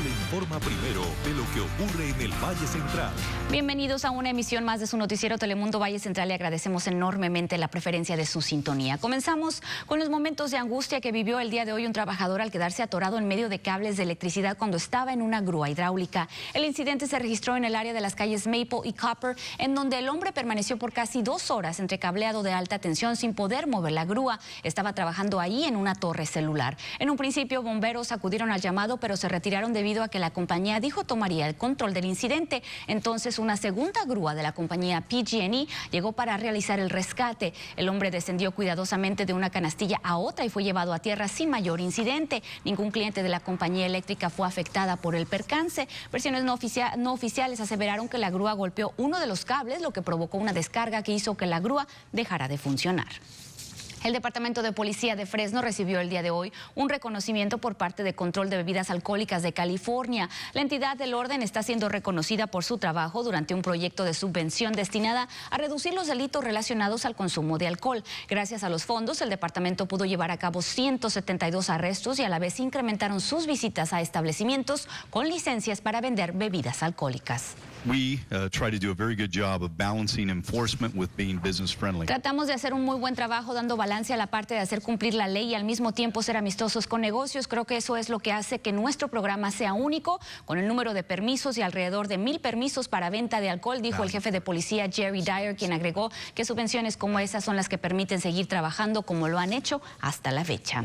le informa primero de lo que ocurre en el Valle Central. Bienvenidos a una emisión más de su noticiero Telemundo Valle Central. Le agradecemos enormemente la preferencia de su sintonía. Comenzamos con los momentos de angustia que vivió el día de hoy un trabajador al quedarse atorado en medio de cables de electricidad cuando estaba en una grúa hidráulica. El incidente se registró en el área de las calles Maple y Copper, en donde el hombre permaneció por casi dos horas entre cableado de alta tensión sin poder mover la grúa. Estaba trabajando ahí en una torre celular. En un principio, bomberos acudieron al llamado, pero se retiraron de debido a que la compañía dijo tomaría el control del incidente. Entonces una segunda grúa de la compañía PG&E llegó para realizar el rescate. El hombre descendió cuidadosamente de una canastilla a otra y fue llevado a tierra sin mayor incidente. Ningún cliente de la compañía eléctrica fue afectada por el percance. Versiones no, no oficiales aseveraron que la grúa golpeó uno de los cables, lo que provocó una descarga que hizo que la grúa dejara de funcionar. El Departamento de Policía de Fresno recibió el día de hoy un reconocimiento por parte de Control de Bebidas Alcohólicas de California. La entidad del orden está siendo reconocida por su trabajo durante un proyecto de subvención destinada a reducir los delitos relacionados al consumo de alcohol. Gracias a los fondos, el departamento pudo llevar a cabo 172 arrestos y a la vez incrementaron sus visitas a establecimientos con licencias para vender bebidas alcohólicas. We Tratamos de hacer un muy buen trabajo dando balance a la parte de hacer cumplir la ley y al mismo tiempo ser amistosos con negocios. Creo que eso es lo que hace que nuestro programa sea único, con el número de permisos y alrededor de mil permisos para venta de alcohol, dijo el jefe de policía Jerry Dyer, quien agregó que subvenciones como esas son las que permiten seguir trabajando como lo han hecho hasta la fecha.